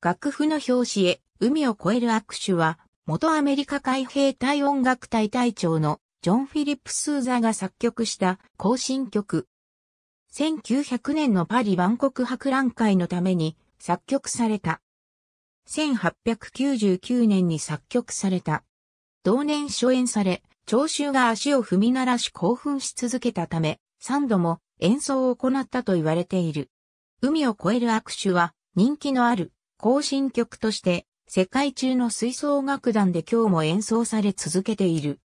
楽譜の表紙へ、海を越える握手は、元アメリカ海兵隊音楽隊隊長のジョン・フィリップ・スーザが作曲した行進曲。1900年のパリ万国博覧会のために作曲された。1899年に作曲された。同年初演され、聴衆が足を踏み鳴らし興奮し続けたため、3度も演奏を行ったと言われている。海を越える握手は人気のある行進曲として、世界中の吹奏楽団で今日も演奏され続けている。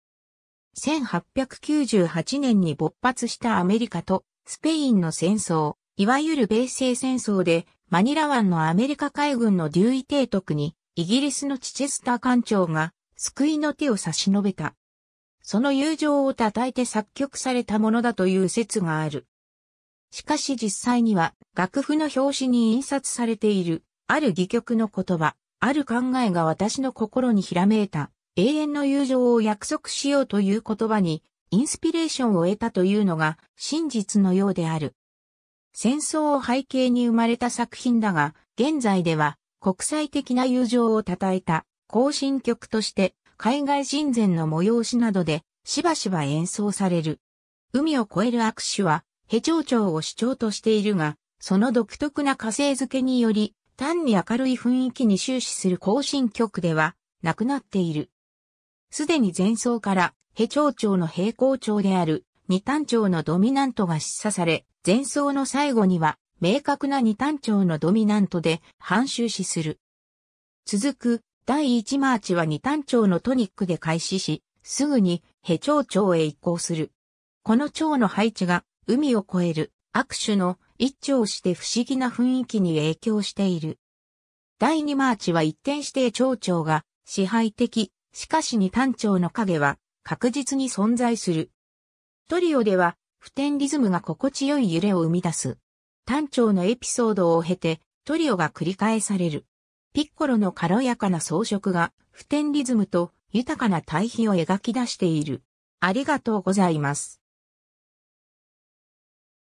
1898年に勃発したアメリカとスペインの戦争、いわゆる米西戦争で、マニラ湾のアメリカ海軍のデューイ提督に、イギリスのチチェスター艦長が救いの手を差し伸べた。その友情を叩いて作曲されたものだという説がある。しかし実際には楽譜の表紙に印刷されているある戯曲の言葉、ある考えが私の心にひらめいた、永遠の友情を約束しようという言葉に、インスピレーションを得たというのが真実のようである。戦争を背景に生まれた作品だが、現在では国際的な友情を称えた行進曲として海外人前の催しなどでしばしば演奏される。海を越える握手は、ヘ長調を主張としているが、その独特な火星付けにより単に明るい雰囲気に終始する行進曲ではなくなっている。すでに前奏から、ヘ長調の平行調である二単調のドミナントが示唆され、前奏の最後には明確な二単調のドミナントで半終始する。続く第一マーチは二単調のトニックで開始し、すぐにヘ長調へ移行する。この調の配置が海を越える握手の一丁して不思議な雰囲気に影響している。第二マーチは一転して町長が支配的、しかしに単調の影は確実に存在する。トリオでは、普天リズムが心地よい揺れを生み出す。単調のエピソードを経て、トリオが繰り返される。ピッコロの軽やかな装飾が、普天リズムと豊かな対比を描き出している。ありがとうございます。